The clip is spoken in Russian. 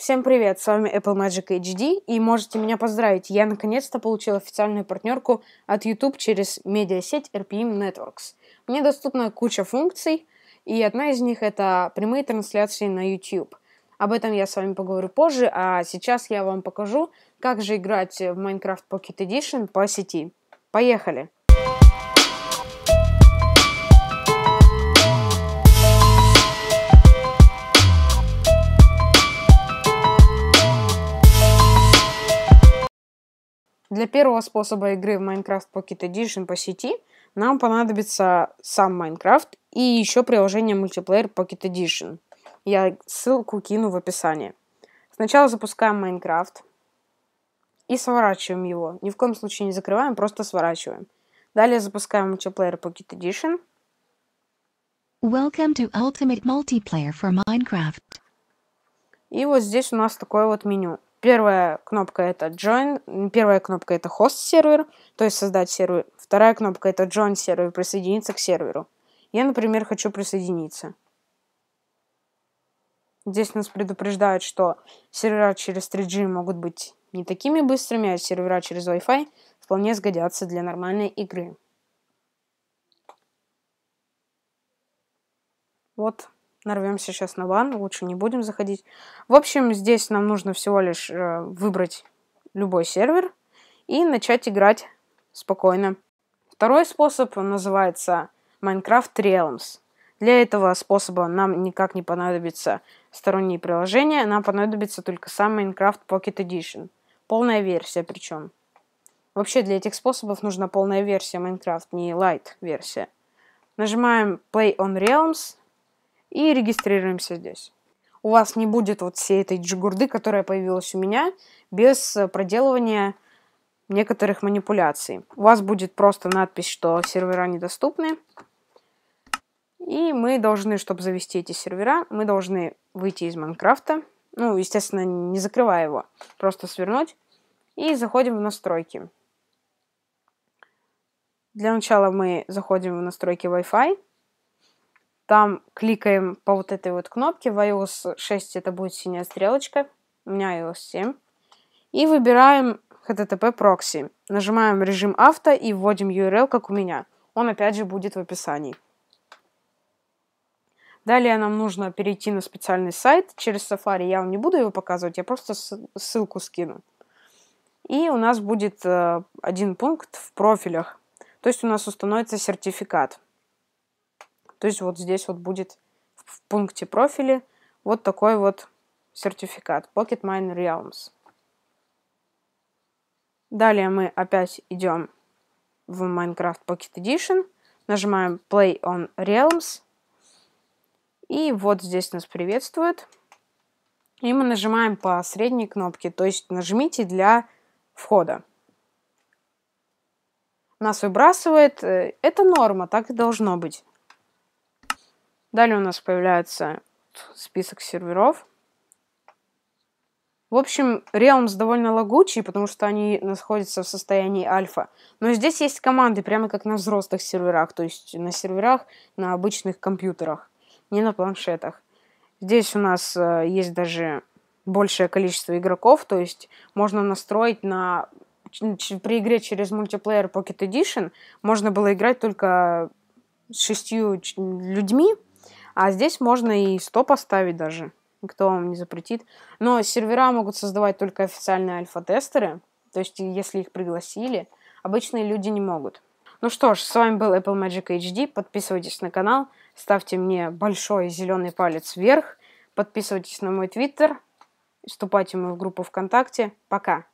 Всем привет, с вами Apple Magic HD, и можете меня поздравить, я наконец-то получил официальную партнерку от YouTube через медиасеть RPM Networks. Мне доступна куча функций, и одна из них это прямые трансляции на YouTube. Об этом я с вами поговорю позже, а сейчас я вам покажу, как же играть в Minecraft Pocket Edition по сети. Поехали! Для первого способа игры в Minecraft Pocket Edition по сети нам понадобится сам Minecraft и еще приложение Multiplayer Pocket Edition. Я ссылку кину в описании. Сначала запускаем Minecraft и сворачиваем его. Ни в коем случае не закрываем, просто сворачиваем. Далее запускаем Multiplayer Pocket Edition. Welcome to Ultimate Multiplayer for Minecraft. И вот здесь у нас такое вот меню. Первая кнопка это join, первая кнопка это host сервер, то есть создать сервер. Вторая кнопка это join сервер, присоединиться к серверу. Я, например, хочу присоединиться. Здесь нас предупреждают, что сервера через 3G могут быть не такими быстрыми, а сервера через Wi-Fi вполне сгодятся для нормальной игры. Вот нарвемся сейчас на бан, лучше не будем заходить. В общем, здесь нам нужно всего лишь э, выбрать любой сервер и начать играть спокойно. Второй способ называется Minecraft Realms. Для этого способа нам никак не понадобятся сторонние приложения, нам понадобится только сам Minecraft Pocket Edition. Полная версия причем. Вообще для этих способов нужна полная версия Minecraft, не light версия. Нажимаем Play on Realms, и регистрируемся здесь. У вас не будет вот всей этой джигурды, которая появилась у меня, без э, проделывания некоторых манипуляций. У вас будет просто надпись, что сервера недоступны. И мы должны, чтобы завести эти сервера, мы должны выйти из Майнкрафта. Ну, естественно, не закрывая его. Просто свернуть. И заходим в настройки. Для начала мы заходим в настройки Wi-Fi. Там кликаем по вот этой вот кнопке. В iOS 6 это будет синяя стрелочка. У меня iOS 7. И выбираем HTTP прокси. Нажимаем режим авто и вводим URL, как у меня. Он опять же будет в описании. Далее нам нужно перейти на специальный сайт через Safari. Я вам не буду его показывать, я просто ссылку скину. И у нас будет э, один пункт в профилях. То есть у нас установится сертификат. То есть вот здесь вот будет в пункте профиле вот такой вот сертификат Pocket Miner Realms. Далее мы опять идем в Minecraft Pocket Edition, нажимаем Play on Realms, и вот здесь нас приветствует. И мы нажимаем по средней кнопке, то есть нажмите для входа. Нас выбрасывает. Э, это норма, так и должно быть. Далее у нас появляется список серверов. В общем, Realms довольно лагучий, потому что они находятся в состоянии альфа. Но здесь есть команды, прямо как на взрослых серверах, то есть на серверах на обычных компьютерах, не на планшетах. Здесь у нас э, есть даже большее количество игроков, то есть можно настроить на при игре через мультиплеер Pocket Edition можно было играть только с шестью людьми, а здесь можно и 100 поставить даже. Никто вам не запретит. Но сервера могут создавать только официальные альфа-тестеры. То есть, если их пригласили, обычные люди не могут. Ну что ж, с вами был Apple Magic HD. Подписывайтесь на канал, ставьте мне большой зеленый палец вверх, подписывайтесь на мой твиттер, вступайте в мою группу ВКонтакте. Пока!